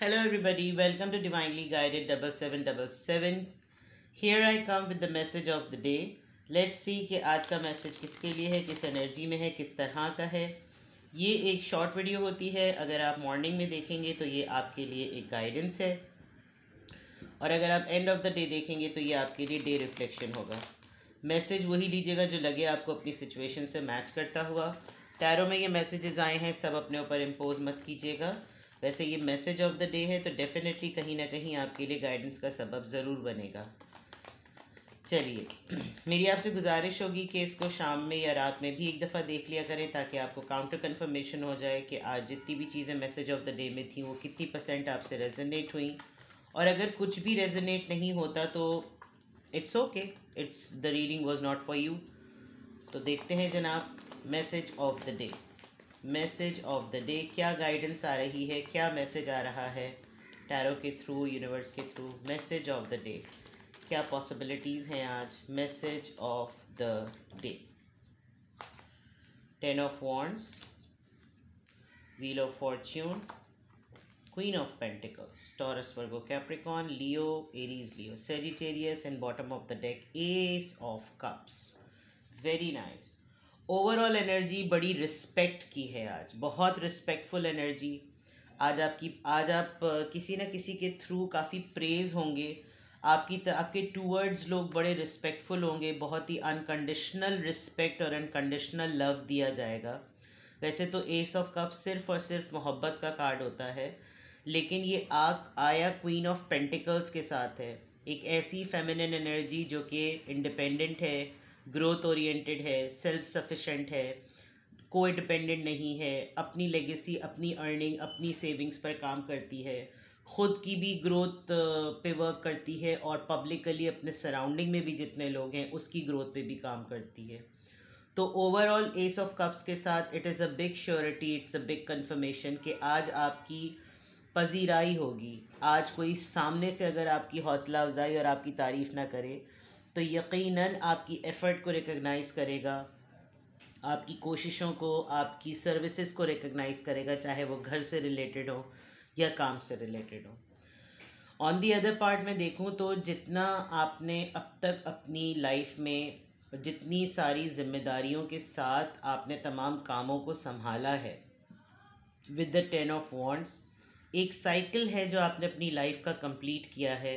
Hello everybody, welcome to Divinely Guided 7777. Here I come with the message of the day. Let's see कि आज का message किसके लिए है किस एनर्जी में है किस तरह का है ये एक शॉर्ट वीडियो होती है अगर आप मॉर्निंग में देखेंगे तो ये आपके लिए एक गाइडेंस है और अगर आप एंड ऑफ द डे देखेंगे तो ये आपके लिए डे रिफ्लेक्शन होगा मैसेज वही लीजिएगा जो लगे आपको अपनी सिचुएशन से मैच करता हुआ टैरों में ये मैसेजेस आए हैं सब अपने ऊपर इम्पोज मत कीजिएगा वैसे ये मैसेज ऑफ द डे है तो डेफिनेटली कहीं ना कहीं आपके लिए गाइडेंस का सबब ज़रूर बनेगा चलिए मेरी आपसे गुजारिश होगी कि इसको शाम में या रात में भी एक दफ़ा देख लिया करें ताकि आपको काउंटर कन्फर्मेशन हो जाए कि आज जितनी भी चीज़ें मैसेज ऑफ द डे में थी वो कितनी परसेंट आपसे रेजोनेट हुई और अगर कुछ भी रेजोनेट नहीं होता तो it's okay it's the reading was not for you तो देखते हैं जनाब message of the day message of the day क्या गाइडेंस आ रही है क्या मैसेज आ रहा है टैरो के थ्रू यूनिवर्स के through message of the day क्या पॉसिबिलिटीज हैं आज message of the day ten of wands wheel of fortune queen of pentacles Taurus Virgo Capricorn Leo Aries Leo Sagittarius and bottom of the deck ace of cups very nice overall energy बड़ी respect की है आज बहुत respectful energy आज आपकी आज आप किसी न किसी के थ्रू काफ़ी प्रेज होंगे आपकी आपके टूवर्ड्स लोग बड़े रिस्पेक्टफुल होंगे बहुत ही अनकंडीशनल रिस्पेक्ट और अनकंडीशनल लव दिया जाएगा वैसे तो एस ऑफ कप सिर्फ और सिर्फ मोहब्बत का कार्ड होता है लेकिन ये आग आया क्वीन ऑफ पेंटिकल्स के साथ है एक ऐसी फेमिनिन एनर्जी जो कि इंडिपेंडेंट है ग्रोथ ओरिएंटेड है सेल्फ सफिशेंट है को डिपेंडेंट नहीं है अपनी लेगेसी अपनी अर्निंग अपनी सेविंग्स पर काम करती है ख़ुद की भी ग्रोथ पे वर्क करती है और पब्लिकली अपने सराउंडिंग में भी जितने लोग हैं उसकी ग्रोथ पे भी काम करती है तो ओवरऑल एस ऑफ कप्स के साथ it is a big surety it's a big confirmation कि आज आपकी पजीराई होगी आज कोई सामने से अगर आपकी हौसला अफजाई और आपकी तारीफ़ ना करे तो यकीनन आपकी एफ़र्ट को रिकगनाइज़ करेगा आपकी कोशिशों को आपकी सर्विसेज को रिकगनाइज़ करेगा चाहे वो घर से रिलेटेड हो या काम से रिलेटेड हो ऑन दी अदर पार्ट में देखूँ तो जितना आपने अब तक अपनी लाइफ में जितनी सारी जिम्मेदारियों के साथ आपने तमाम कामों को संभाला है with the ten of wands एक साइकिल है जो आपने अपनी लाइफ का कंप्लीट किया है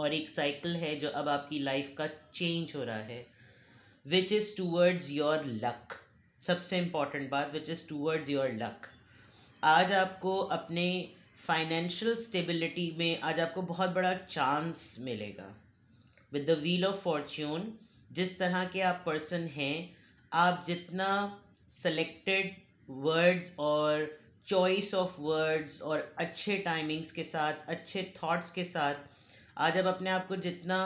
और एक साइकिल है जो अब आपकी लाइफ का चेंज हो रहा है which is towards your luck सबसे इम्पॉर्टेंट बात which is towards your luck आज आपको अपने फाइनेंशियल स्टेबिलिटी में आज आपको बहुत बड़ा चांस मिलेगा with the wheel of fortune जिस तरह के आप पर्सन हैं आप जितना सेलेक्टेड वर्ड्स और चॉइस ऑफ वर्ड्स और अच्छे टाइमिंग्स के साथ अच्छे थॉट्स के साथ आज आप अपने आप को जितना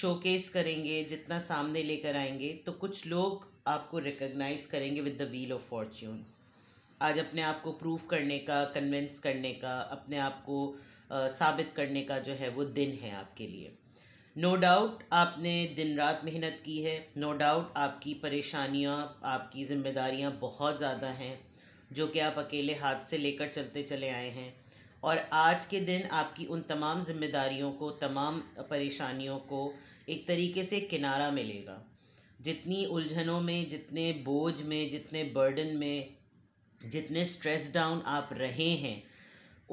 शोकेस करेंगे जितना सामने लेकर आएंगे तो कुछ लोग आपको रिकग्नाइज करेंगे with the wheel of fortune आज अपने आप को प्रूव करने का कन्विंस करने का अपने आप को uh, साबित करने का जो है वो दिन है आपके लिए नो no डाउट आपने दिन रात मेहनत की है नो no डाउट आपकी परेशानियाँ आपकी जिम्मेदारियाँ बहुत ज़्यादा हैं जो कि आप अकेले हाथ से लेकर चलते चले आए हैं और आज के दिन आपकी उन तमाम जिम्मेदारियों को तमाम परेशानियों को एक तरीके से किनारा मिलेगा जितनी उलझनों में जितने बोझ में जितने बर्डन में जितने स्ट्रेस डाउन आप रहे हैं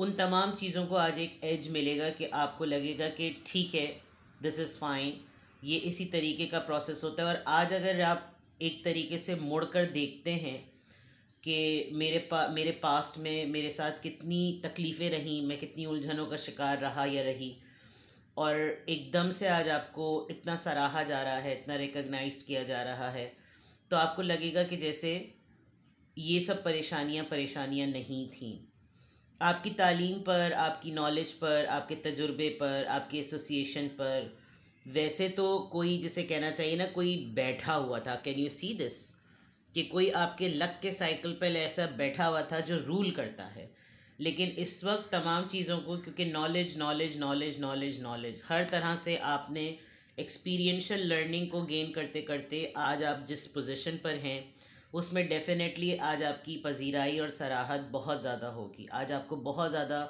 उन तमाम चीज़ों को आज एक एज मिलेगा कि आपको लगेगा कि ठीक है दिस इज़ फाइन ये इसी तरीके का प्रोसेस होता है और आज अगर आप एक तरीके से मुड़कर कर देखते हैं कि मेरे पा मेरे पास्ट में मेरे साथ कितनी तकलीफ़ें रहीं मैं कितनी उलझनों का शिकार रहा या रही और एकदम से आज आपको इतना सराहा जा रहा है इतना रिकग्नाइज किया जा रहा है तो आपको लगेगा कि जैसे ये सब परेशानियां परेशानियां नहीं थीं आपकी तालीम पर आपकी नॉलेज पर आपके तजुर्बे पर आपके एसोसिएशन पर वैसे तो कोई जिसे कहना चाहिए ना कोई बैठा हुआ था कैन यू सी दिस कि कोई आपके लक के साइकिल पर ऐसा बैठा हुआ था जो रूल करता है लेकिन इस वक्त तमाम चीज़ों को क्योंकि knowledge knowledge knowledge knowledge knowledge हर तरह से आपने एक्सपीरियंशल लर्निंग को गेन करते करते आज आप जिस पोजीशन पर हैं उसमें डेफिनेटली आज आपकी पजीराई और सराहत बहुत ज़्यादा होगी आज आपको बहुत ज़्यादा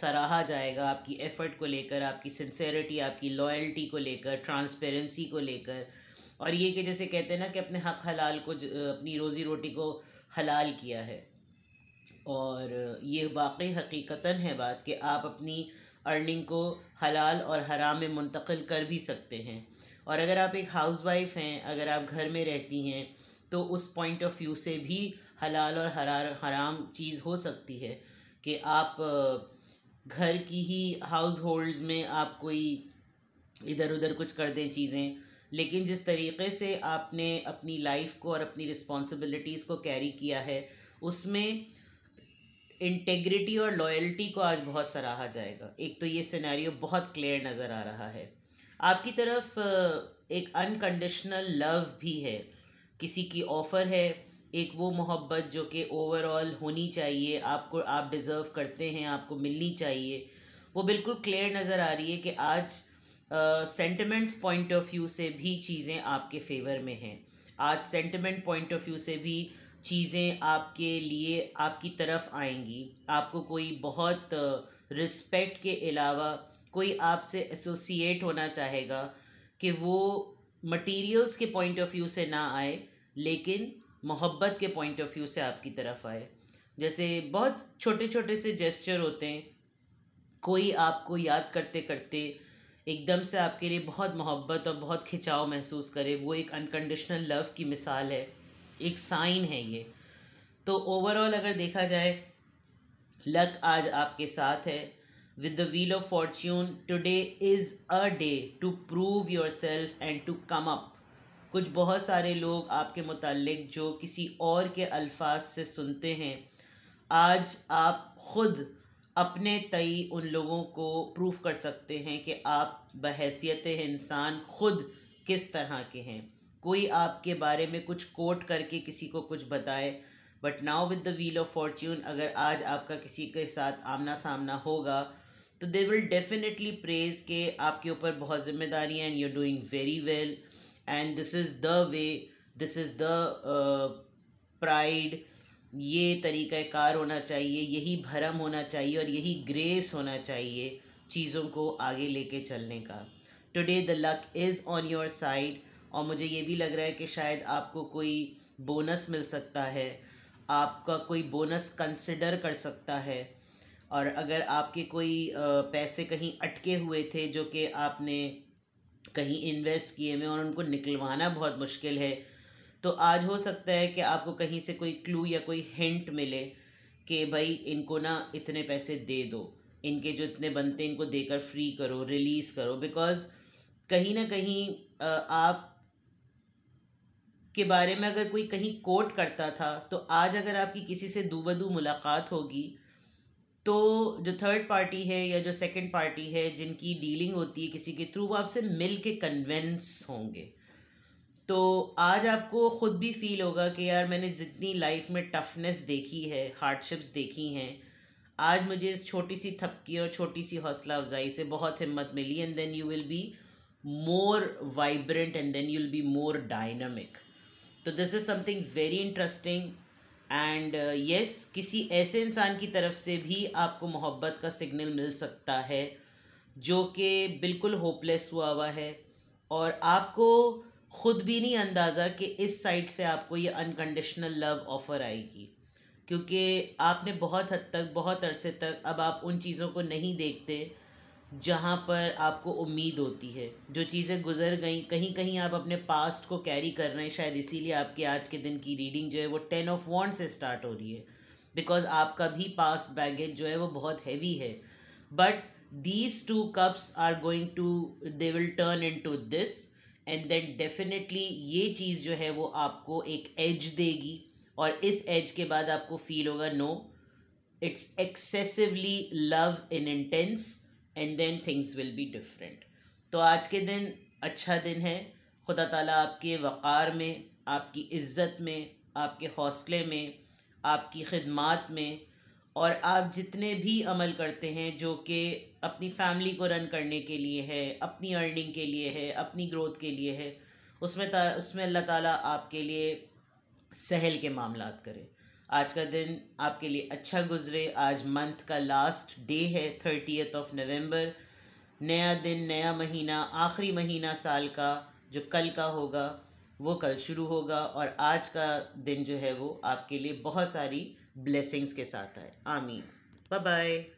सराहा जाएगा आपकी एफ़र्ट को लेकर आपकी सिंसेरिटी आपकी लॉयल्टी को लेकर ट्रांसपेरेंसी को लेकर और ये कि जैसे कहते हैं ना कि अपने हक हलाल को अपनी रोज़ी रोटी को हलाल किया है और ये वाकई हकीकता है बात कि आप अपनी अर्निंग को हलाल और हराम में मुंतकिल कर भी सकते हैं और अगर आप एक हाउस वाइफ हैं अगर आप घर में रहती हैं तो उस पॉइंट ऑफ व्यू से भी हलाल और हरार हराम चीज़ हो सकती है कि आप घर की ही हाउस होल्ड्स में आप कोई इधर उधर कुछ कर दें चीज़ें लेकिन जिस तरीके से आपने अपनी लाइफ को और अपनी रिस्पॉन्सिबिलिटीज़ को कैरी किया है उसमें इंटेग्रिटी और लॉयल्टी को आज बहुत सराहा जाएगा एक तो ये सिनेरियो बहुत क्लियर नज़र आ रहा है आपकी तरफ एक अनकंडीशनल लव भी है किसी की ऑफ़र है एक वो मोहब्बत जो कि ओवरऑल होनी चाहिए आपको आप डिज़र्व करते हैं आपको मिलनी चाहिए वो बिल्कुल क्लियर नज़र आ रही है कि आज सेंटिमेंट्स पॉइंट ऑफ व्यू से भी चीज़ें आपके फेवर में हैं आज सेंटिमेंट पॉइंट ऑफ व्यू से भी चीज़ें आपके लिए आपकी तरफ आएंगी आपको कोई बहुत रिस्पेक्ट के अलावा कोई आपसे एसोसिएट होना चाहेगा कि वो मटेरियल्स के पॉइंट ऑफ व्यू से ना आए लेकिन मोहब्बत के पॉइंट ऑफ व्यू से आपकी तरफ आए जैसे बहुत छोटे छोटे से जेस्चर होते हैं कोई आपको याद करते करते एकदम से आपके लिए बहुत मोहब्बत और बहुत खिंचाव महसूस करे वो एक अनकंडीशनल लव की मिसाल है एक साइन है ये तो ओवरऑल अगर देखा जाए लक आज आपके साथ है with the wheel of fortune today is a day to prove yourself and to come up कुछ बहुत सारे लोग आपके मतलब जो किसी और के अल्फाज से सुनते हैं आज आप ख़ुद अपने तई उन लोगों को प्रूफ कर सकते हैं कि आप बहसीत इंसान ख़ुद किस तरह के हैं कोई आपके बारे में कुछ कोट करके किसी को कुछ बताए but now with the wheel of fortune अगर आज आपका किसी के साथ आमना सामना होगा तो दे विल डेफिनेटली प्रेज के आपके ऊपर बहुत जिम्मेदारी है and you doing very well and this is the way this is the pride ये तरीक़ार होना चाहिए यही भरम होना चाहिए और यही ग्रेस होना चाहिए चीज़ों को आगे लेके चलने का today the luck is on your side और मुझे ये भी लग रहा है कि शायद आपको कोई बोनस मिल सकता है आपका कोई बोनस कंसिडर कर सकता है और अगर आपके कोई पैसे कहीं अटके हुए थे जो कि आपने कहीं इन्वेस्ट किए हुए और उनको निकलवाना बहुत मुश्किल है तो आज हो सकता है कि आपको कहीं से कोई क्लू या कोई हिंट मिले कि भाई इनको ना इतने पैसे दे दो इनके जो इतने बनते हैं इनको देकर फ्री करो रिलीज़ करो बिकॉज़ कहीं ना कहीं आप के बारे में अगर कोई कहीं कोट करता था तो आज अगर आपकी किसी से दूबदू मुलाकात होगी तो जो थर्ड पार्टी है या जो सेकंड पार्टी है जिनकी डीलिंग होती है किसी के थ्रू वो आपसे मिल के कन्वेंस होंगे तो आज आपको ख़ुद भी फील होगा कि यार मैंने जितनी लाइफ में टफनेस देखी है हार्डशिप्स देखी हैं आज मुझे इस छोटी सी थपकी और छोटी सी हौसला अफजाई से बहुत हिम्मत मिली and then you will be more vibrant and then you will be more dynamic तो this is something very interesting and yes किसी ऐसे इंसान की तरफ से भी आपको मोहब्बत का सिग्नल मिल सकता है जो कि बिल्कुल होपलेस हुआ हुआ है और आपको ख़ुद भी नहीं अंदाज़ा कि इस साइड से आपको ये अनकंडीशनल लव ऑफ़र आएगी क्योंकि आपने बहुत हद तक बहुत अरसे तक अब आप उन चीज़ों को नहीं देखते जहाँ पर आपको उम्मीद होती है जो चीज़ें गुजर गई कहीं कहीं आप अपने पास्ट को कैरी कर रहे हैं शायद इसीलिए आपके आज के दिन की रीडिंग जो है वो टेन ऑफ वॉन्ट से स्टार्ट हो रही है बिकॉज आपका भी पास्ट बैगेज जो है वो बहुत हैवी है but these two cups are going to they will turn into this and then definitely ये चीज़ जो है वो आपको एक एज देगी और इस एज के बाद आपको फील होगा no it's excessively love in intense and then things will be different तो आज के दिन अच्छा दिन है खुदा ताला आपके वक़ार में आपकी इज़्ज़त में आपके हौसले में आपकी खिदमात में और आप जितने भी अमल करते हैं जो कि अपनी फैमिली को रन करने के लिए है अपनी अर्निंग के लिए है अपनी ग्रोथ के लिए है उसमें ता, उसमें अल्लाह ताला आपके लिए सहल के मामला करे आज का दिन आपके लिए अच्छा गुजरे आज मंथ का लास्ट डे है थर्टीथ ऑफ नवंबर नया दिन नया महीना आखिरी महीना साल का जो कल का होगा वो कल शुरू होगा और आज का दिन जो है वो आपके लिए बहुत सारी ब्लेसिंग्स के साथ आए आमीन बाय बाय